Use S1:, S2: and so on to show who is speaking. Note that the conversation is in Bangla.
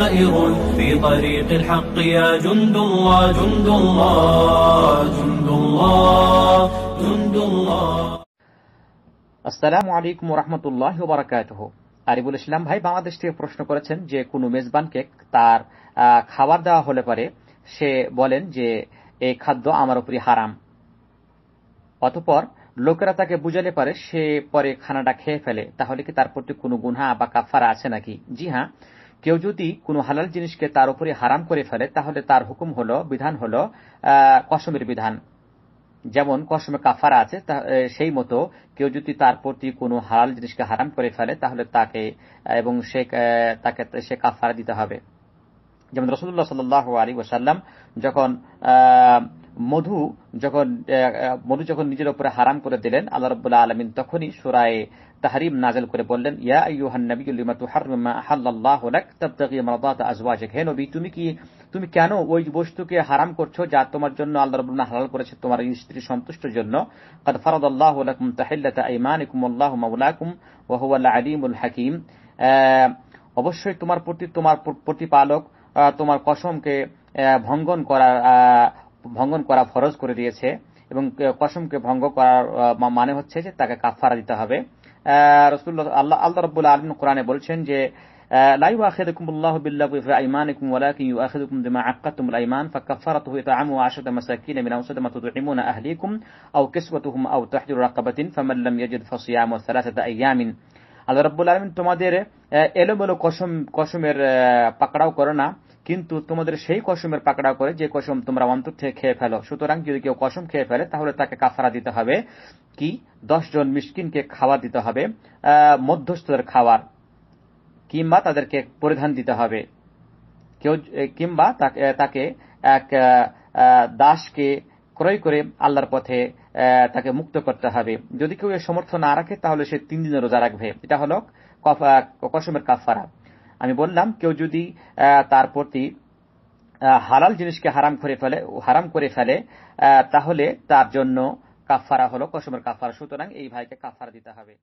S1: سائر في طريق الحق يا جند الله جند الله جند الله جند الله আসসালামু আলাইকুম রহমতুল্লাহ বারাকাতহ আরিবুল ইসলাম ভাই বাংলাদেশ থেকে প্রশ্ন করেছেন যে কোন মেজবানকে তার খাবার দেওয়া হলে পারে সে বলেন যে এই খাদ্য আমার উপরই হারাম অতপর লোকেরা তাকে বুঝালে পারে সে পরে খানাটা খেয়ে ফেলে তাহলে কি তার প্রতি কোনো গুনহা বা কাফারা আছে নাকি জি হ্যাঁ কেউ যদি কোনো হালাল জিনিসকে তার উপরে হারাম করে ফেলে তাহলে তার হুকুম হল বিধান হল কসমের বিধান যেমন কসমে কাফারা আছে সেই মতো কেউ যদি তার প্রতি কোনো হালাল জিনিসকে হারাম করে ফেলে তাহলে তাকে এবং সে তাকে সে কাফারা দিতে হবে যেমন রসুল্লাহ সাল্লাহ আলী ওসাল্লাম যখন মধু যখন মধু যখন নিজের উপরে হারাম করে দিলেন আল্লাহ রবুল্লাহ আলমিন তখনই সুরায় তাহারিম নাজেল করে বললেন হে নবী তুমি কি তুমি কেন ওই বস্তুকে হারাম করছো যা তোমার জন্য আল্লাহ রাব্বুল হালাল করেছে তোমার স্ত্রী সন্তুষ্টের জন্য হাকিম অবশ্যই তোমার প্রতি তোমার প্রতিপালক তোমার কসমকে ভঙ্গন করার ভঙ্গন করা ফরজ করে দিয়েছে এবং কসমকে ভঙ্গ করার মানে হচ্ছে যে তাকে কাফারা দিতে হবে আল্লাহ আল্লাহ রবুল্লা আলম কোরআনে বলছেন যে তোমাদের এলোমেলো কসমের পাকড়াও করো না কিন্তু তোমাদের সেই কসমের পাকড়া করে যে কসম তোমরা অন্তর থেকে খেয়ে ফেলো সুতরাং যদি কেউ কসম খেয়ে ফেলে তাহলে তাকে কাফারা দিতে হবে কি জন মিসকিনকে খাওয়া দিতে হবে মধ্যস্থদের খাওয়ার কিংবা তাদেরকে পরিধান দিতে হবে কেউ কিংবা তাকে এক দাসকে ক্রয় করে আল্লাহর পথে তাকে মুক্ত করতে হবে যদি কেউ এর সমর্থ না রাখে তাহলে সে তিন দিনের রোজা রাখবে এটা হলো কসমের কাফারা আমি বললাম কেউ যদি তার প্রতি হালাল জিনিসকে হারাম করে ফেলে হারাম করে ফেলে তাহলে তার জন্য কাফারা হলো কসমের কাফারা সুতরাং এই ভাইকে কাফারা দিতে হবে